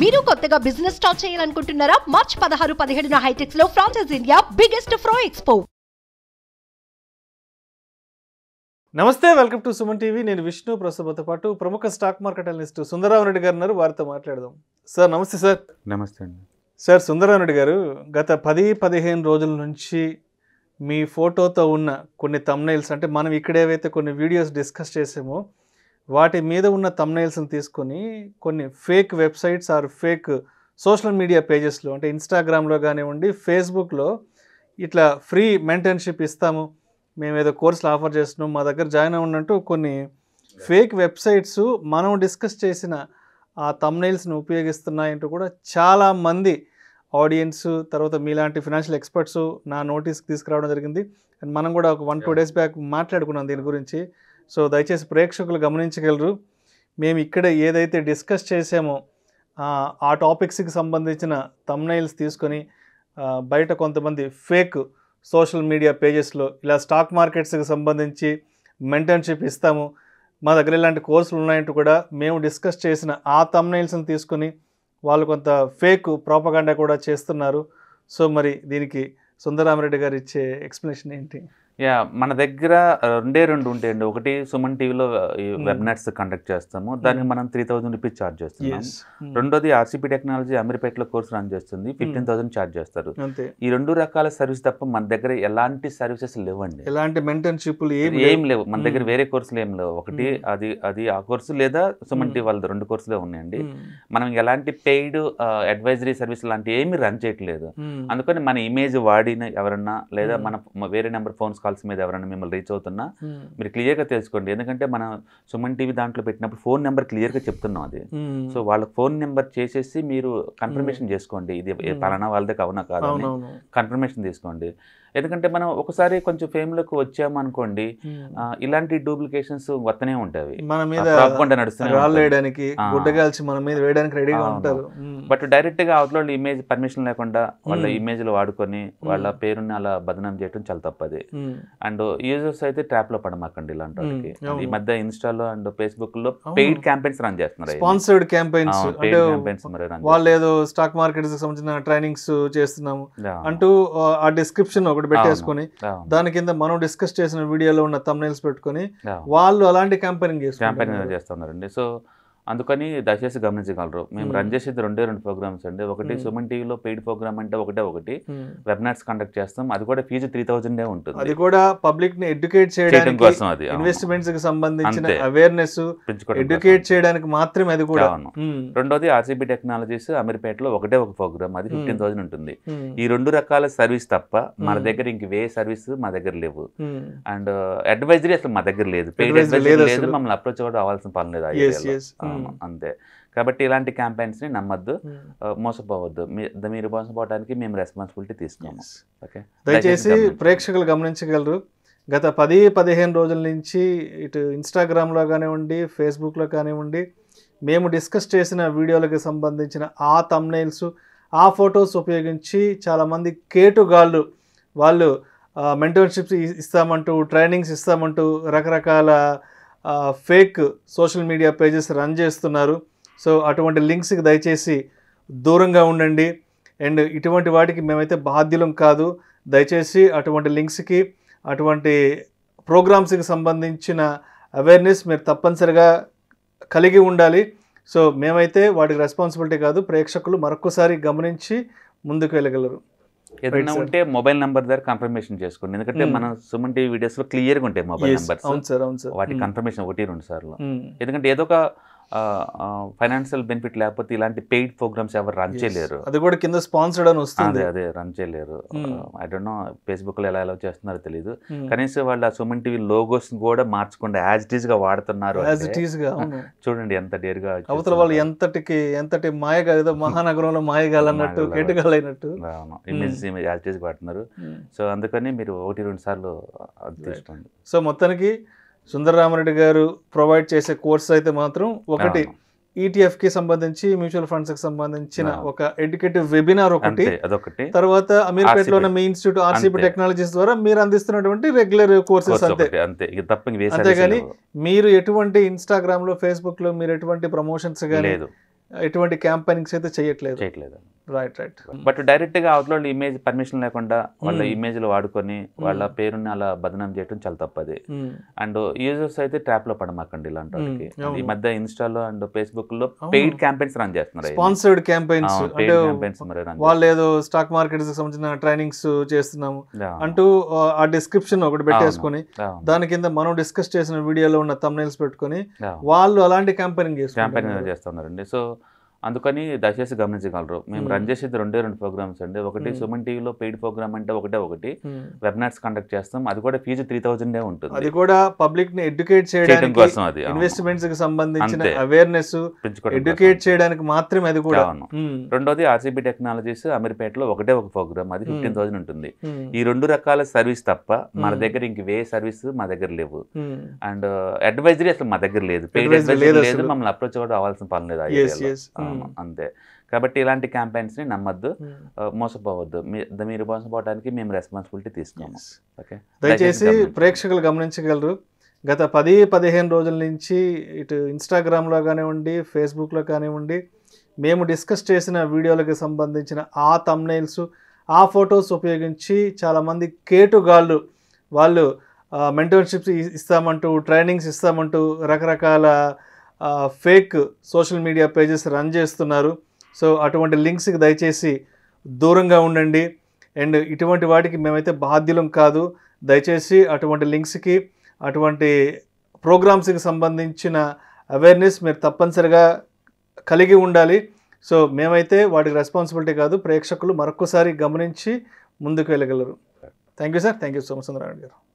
మీరు కొత్తగా business start చేయాలనుకుంటున్నారా మార్చ్ పదహారు పదిహేడున హైటెక్స్ లో ఫ్రాన్సెస్ ఇండియా బిగ్గెస్ట్ ఫ్రో ఎక్స్పో నమస్తే వెల్కమ్ టు సుమన్ టీవీ నేను విష్ణు ప్రసభతో పాటు ప్రముఖ stock market analyst Sundararao Reddy గారు ఉన్నారు వారితో మాట్లాడదాం సార్ నమస్తే సార్ నమస్తే అండి సార్ సుందరరావు రెడ్డి గారు గత పది పదిహేను రోజుల నుంచి మీ ఫోటోతో ఉన్న కొన్ని తమ్నైల్స్ అంటే మనం ఇక్కడ ఏవైతే కొన్ని వీడియోస్ డిస్కస్ చేసామో వాటి మీద ఉన్న తమ్నైల్స్ని తీసుకొని కొన్ని fake websites or fake social media పేజెస్లో అంటే ఇన్స్టాగ్రామ్లో కానివ్వండి ఫేస్బుక్లో ఇట్లా ఫ్రీ మెయింటైన్షిప్ ఇస్తాము మేము ఏదో కోర్సులు ఆఫర్ చేస్తున్నాం మా దగ్గర జాయిన్ అవ్వండి కొన్ని ఫేక్ వెబ్సైట్స్ మనం డిస్కస్ చేసిన ఆ తమ్నైల్స్ని ఉపయోగిస్తున్నాయంటూ కూడా చాలామంది ఆడియన్స్ తర్వాత మీలాంటి ఫినాన్షియల్ ఎక్స్పర్ట్స్ నా నోటీస్కి తీసుకురావడం జరిగింది అండ్ మనం కూడా ఒక వన్ టూ డేస్ బ్యాక్ మాట్లాడుకున్నాం దీని గురించి సో దయచేసి ప్రేక్షకులు గమనించగలరు మేము ఇక్కడ ఏదైతే డిస్కస్ చేసామో ఆ టాపిక్స్కి సంబంధించిన తమ్నైల్స్ తీసుకొని బయట కొంతమంది ఫేక్ సోషల్ మీడియా పేజెస్లో ఇలా స్టాక్ మార్కెట్స్కి సంబంధించి మెంటర్న్షిప్ ఇస్తాము మా దగ్గర ఇలాంటి కోర్సులు ఉన్నాయంటూ కూడా మేము డిస్కస్ చేసిన ఆ తమ్నైల్స్ని తీసుకొని వాళ్ళు కొంత ఫేక్ ప్రాపగాండా కూడా చేస్తున్నారు సో మరి దీనికి సుందరామరెడ్డి గారు ఇచ్చే ఎక్స్ప్లెనేషన్ ఏంటి యా మన దగ్గర రెండే రెండు ఉంటాయండి ఒకటి సుమన్ టీవీలో వెబ్నాట్స్ కండక్ట్ చేస్తాము దానికి మనం త్రీ థౌసండ్ రూపీస్ ఛార్జ్ చేస్తున్నాం రెండోది ఆర్సీపీ టెక్నాలజీ అమీర్పేటలో కోర్స్ రన్ చేస్తుంది ఫిఫ్టీన్ థౌసండ్ ఛార్జ్ చేస్తారు ఈ రెండు రకాల సర్వీస్ తప్ప మన దగ్గర ఎలాంటి సర్వీసెస్ లేవండి ఎలాంటి మెయింటైన్షిప్ ఏం లేవు మన దగ్గర వేరే కోర్సులు ఏం లేవు ఒకటి అది అది ఆ కోర్సు లేదా సుమన్ టీవీ వాళ్ళది రెండు కోర్సులే ఉన్నాయండి మనం ఎలాంటి పెయిడ్ అడ్వైజరీ సర్వీస్ లాంటివి ఏమి రన్ చేయట్లేదు అందుకని మన ఇమేజ్ వాడిన ఎవరన్నా లేదా మన వేరే నెంబర్ ఫోన్స్ కాల్స్ మీద ఎవరైనా మిమ్మల్ని రీచ్ అవుతున్నా hmm. మీరు క్లియర్గా తెలుసుకోండి ఎందుకంటే మనం సుమన్ టీవీ దాంట్లో పెట్టినప్పుడు ఫోన్ నెంబర్ క్లియర్గా చెప్తున్నాం అది సో hmm. వాళ్ళకి ఫోన్ నెంబర్ చేసేసి మీరు కన్ఫర్మేషన్ hmm. చేసుకోండి ఇది పలానా వాళ్ళదే అవునా కాదు కన్ఫర్మేషన్ తీసుకోండి ఎందుకంటే మనం ఒకసారి కొంచెం ఫేమ్ లోకి వచ్చామనుకోండి hmm. ఇలాంటి డూప్లికేషన్స్ వస్తనే ఉంటాయి మన మీద నడుస్తున్నాయి గుడ్డగాల్చి మన మీద వేయడానికి రెడీగా ఉంటారు బట్ hmm. డైరెక్ట్ గా అవతల ఇమేజ్ పర్మిషన్ లేకుండా వాళ్ళ ఇమేజ్ hmm. లో వాడుకొని వాళ్ళ పేరుని అలా బదనం చేయడం చాలా తప్పది అండ్ యూజర్స్ అయితే ట్రాప్ లో పడమాకండి ఇలాంటి వాళ్ళకి ఈ మధ్య ఇన్స్టాలో అండ్ ఫేస్బుక్ లో పెయిడ్ క్యాంపెయిన్స్ రన్ చేస్తున్నారు స్పాన్సర్డ్ క్యాంపెయిన్స్ వాళ్ళు ఏదో స్టాక్ మార్కెట్ సంబంధించిన ట్రైనింగ్స్ చేస్తున్నాము అంటూ ఆ డిస్క్రిప్షన్ ఒకటి పెట్టేసుకొని దాని కింద మనం డిస్కస్ చేసిన వీడియోలో ఉన్న తమ్నైల్స్ పెట్టుకొని వాళ్ళు అలాంటి కంపెనీ చేస్తున్నారు చేస్తున్నారండి సో అందుకని దయచేసి గమనించగలరు మేము రన్ hmm. చేసేది రెండే రెండు ప్రోగ్రామ్స్ అండి ఒకటి hmm. సుమన్ టీవీలో పెయిడ్ ప్రోగ్రామ్ అంటే ఒకటే ఒకటి వెబినార్స్ hmm. కండక్ట్ చేస్తాం అది కూడా ఫీజు త్రీ థౌసండ్ ఉంటుంది అది కూడా పబ్లిక్ ని ఎడ్యుకేట్ చేయడం కోసం అది ఇన్వెస్ట్మెంట్స్ కి సంబంధించిన అవేర్నెస్ ఎడ్యుకేట్ చేయడానికి మాత్రమే అది కూడా రెండోది ఆర్సీబీ టెక్నాలజీస్ అమీర్పేటలో ఒకటే ఒక ప్రోగ్రామ్ అది ఫిఫ్టీన్ థౌసండ్ ఉంటుంది ఈ రెండు రకాల సర్వీస్ తప్ప మన దగ్గర ఇంక వే సర్వీస్ మా దగ్గర లేవు అండ్ అడ్వైజరీ uh, అసలు మా దగ్గర లేదు పెయిడ్ అడ్వైజరీ లేదు మమ్మల్ని అప్రోచ్ కూడా అవ్వాల్సిన పని లేదు అంతే కాబట్టి ఇలాంటి క్యాంపెయిన్స్ని నమ్మద్దు మోసపోవద్దు మీరు మోసపోవడానికి మేము రెస్పాన్సిబిలిటీ తీసుకోము ఓకే దయచేసి ప్రేక్షకులు గమనించగలరు గత పది పదిహేను రోజుల నుంచి ఇటు ఇన్స్టాగ్రామ్లో కానివ్వండి ఫేస్బుక్లో కానివ్వండి మేము డిస్కస్ చేసిన వీడియోలకు సంబంధించిన ఆ తమ్నైల్స్ ఆ ఫొటోస్ ఉపయోగించి చాలామంది కేటుగాళ్ళు వాళ్ళు మెంటర్షిప్స్ ఇస్తామంటూ ట్రైనింగ్స్ ఇస్తామంటూ రకరకాల fake social media pages run చేస్తున్నారు సో అటువంటి లింక్స్కి దయచేసి దూరంగా ఉండండి అండ్ ఇటువంటి వాటికి మేమైతే బాధ్యులం కాదు దయచేసి అటువంటి లింక్స్కి అటువంటి ప్రోగ్రామ్స్కి సంబంధించిన అవేర్నెస్ మీరు తప్పనిసరిగా కలిగి ఉండాలి సో మేమైతే వాటికి రెస్పాన్సిబిలిటీ కాదు ప్రేక్షకులు మరొకసారి గమనించి ముందుకు వెళ్ళగలరు ఏదైనా ఉంటే మొబైల్ నెంబర్ దగ్గర కన్ఫర్మేషన్ చేసుకోండి ఎందుకంటే hmm. మన సుమన్ టీవీ వీడియోస్ లో క్లియర్ గా ఉంటాయి మొబైల్ నెంబర్ వాటి కన్ఫర్మేషన్ ఒకటి రెండు సార్లు hmm. ఎందుకంటే ఏదో ఒక ఫైనాన్షియల్ బెనిఫిట్ లేకపోతే ఇలాంటి పెయిడ్ ప్రోగ్రామ్స్ ఎవరు రన్ చేయలేరు అది కూడా కింద స్పాన్సర్డ్ అని వస్తుంది అదే రన్ చేయలేరు ఐ డోంట్ నో ఫేస్బుక్ లో ఎలా ఎలా చేస్తున్నారో తెలియదు hmm. కనీసం వాళ్ళు ఆ సుమన్ టీవీ లోగోస్ కూడా మార్చకుండా యాజ్ ఇట్ ఈస్ గా వాడుతున్నారు యాజ్ ఇట్ గా చూడండి ఎంత డేర్ గా అవతల వాళ్ళు ఎంతటికి ఎంతటి మాయగా ఏదో మహానగరంలో మాయగాలన్నట్టు కెట్టుగాలైనట్టు కేటగాలైనట్టు image image as it is వాడుతున్నారు సో hmm. అందుకని మీరు ఒకటి రెండు సార్లు తీసుకోండి సో మొత్తానికి సుందరరామరెడ్డి గారు ప్రొవైడ్ చేసే కోర్స్ అయితే మాత్రం ఒకటి ఈటీఎఫ్కి e సంబంధించి మ్యూచువల్ ఫండ్స్ కి సంబంధించిన ఒక ఎడ్యుకేటివ్ వెబినార్ ఒకటి అదొకటి తర్వాత అమీర్పేటలో ఉన్న మీ ఇన్స్టిట్యూట్ ఆర్సీపీ టెక్నాలజీస్ ద్వారా మీరు అందిస్తున్నటువంటి రెగ్యులర్ కోర్సెస్ అంతే అంతేగాని మీరు ఎటువంటి ఇన్స్టాగ్రామ్ లో ఫేస్బుక్ లో మీరు ఎటువంటి ప్రమోషన్స్ కానీ ఎటువంటి క్యాంపెయినింగ్స్ అయితే చేయట్లేదు చేయట్లేదు రైట్ రైట్ బట్ డైరెక్ట్ గా అవతల ఇమేజ్ పర్మిషన్ లేకుండా వాళ్ళ ఇమేజ్ mm. లో వాడుకొని mm. వాళ్ళ పేరుని అలా బదనం చేయడం చాలా తప్పది అండ్ mm. యూజర్స్ అయితే ట్రాప్ లో పడమాకండి ఇలాంటి ఈ మధ్య ఇన్స్టాలో అండ్ ఫేస్బుక్ లో పెయిడ్ క్యాంపెయిన్స్ రన్ చేస్తున్నారు స్పాన్సర్డ్ క్యాంపెయిన్స్ వాళ్ళు ఏదో స్టాక్ మార్కెట్ కి సంబంధించిన ట్రైనింగ్స్ చేస్తున్నాము అంటూ ఆ డిస్క్రిప్షన్ ఒకటి పెట్టేసుకొని దాని కింద మనం డిస్కస్ చేసిన వీడియోలో ఉన్న తమ్నైల్స్ పెట్టుకొని వాళ్ళు అలాంటి క్యాంపెయినింగ్ చేస్తున్నారు క్యాంపెయినింగ్ చేస్తున్నారండి సో అందుకని దయచేసి గమనించగలరు మేము రన్ hmm. చేసేది రెండే రెండు ప్రోగ్రామ్స్ అండి ఒకటి hmm. సుమన్ టీవీలో పెయిడ్ ప్రోగ్రామ్ అంటే ఒకటే ఒకటి వెబినార్స్ hmm. కండక్ట్ చేస్తాం అది కూడా ఫీజు త్రీ థౌజండ్ ఉంటుంది కూడా పబ్లిక్ ని ఎడ్యుకేట్ చేయడం కోసం అది ఇన్వెస్ట్మెంట్స్ కి సంబంధించిన అవేర్నెస్ ఎడ్యుకేట్ చేయడానికి మాత్రమే అది కూడా రెండోది ఆర్సీబీ టెక్నాలజీస్ అమీర్పేటలో ఒకటే ఒక ప్రోగ్రామ్ అది ఫిఫ్టీన్ థౌసండ్ ఉంటుంది ఈ రెండు రకాల సర్వీస్ తప్ప మన దగ్గర ఇంక వే సర్వీస్ మా దగ్గర లేవు అండ్ అడ్వైజరీ అసలు మా దగ్గర లేదు పెయిడ్ అడ్వైజరీ లేదు మమ్మల్ని అప్రోచ్ కూడా అవ్వాల్సిన పని లేదు అంతే కాబట్టి ఇలాంటి క్యాంపెయిన్స్ని నమ్మద్దు మోసపోవద్దు మీరు మోసపోవడానికి మేము రెస్పాన్సిబిలిటీ తీసుకోము ఓకే దయచేసి ప్రేక్షకులు గమనించగలరు గత పది పదిహేను రోజుల నుంచి ఇటు ఇన్స్టాగ్రామ్లో కానివ్వండి ఫేస్బుక్లో కానివ్వండి మేము డిస్కస్ చేసిన వీడియోలకు సంబంధించిన ఆ తమ్నైల్స్ ఆ ఫొటోస్ ఉపయోగించి చాలామంది కేటుగాళ్ళు వాళ్ళు మెంటర్షిప్స్ ఇస్తామంటూ ట్రైనింగ్స్ ఇస్తామంటూ రకరకాల fake social media pages run చేస్తున్నారు సో అటువంటి లింక్స్కి దయచేసి దూరంగా ఉండండి అండ్ ఇటువంటి వాటికి మేమైతే బాధ్యులం కాదు దయచేసి అటువంటి లింక్స్కి అటువంటి ప్రోగ్రామ్స్కి సంబంధించిన అవేర్నెస్ మీరు తప్పనిసరిగా కలిగి ఉండాలి సో మేమైతే వాటికి రెస్పాన్సిబిలిటీ కాదు ప్రేక్షకులు మరొకసారి గమనించి ముందుకు వెళ్ళగలరు thank you sir thank you Somasundararao గారు